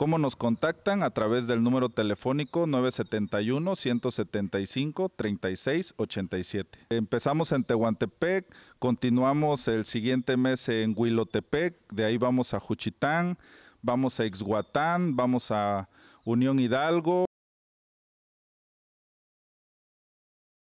¿Cómo nos contactan? A través del número telefónico 971-175-3687. Empezamos en Tehuantepec, continuamos el siguiente mes en Huilotepec, de ahí vamos a Juchitán, vamos a Ixhuatán, vamos a Unión Hidalgo.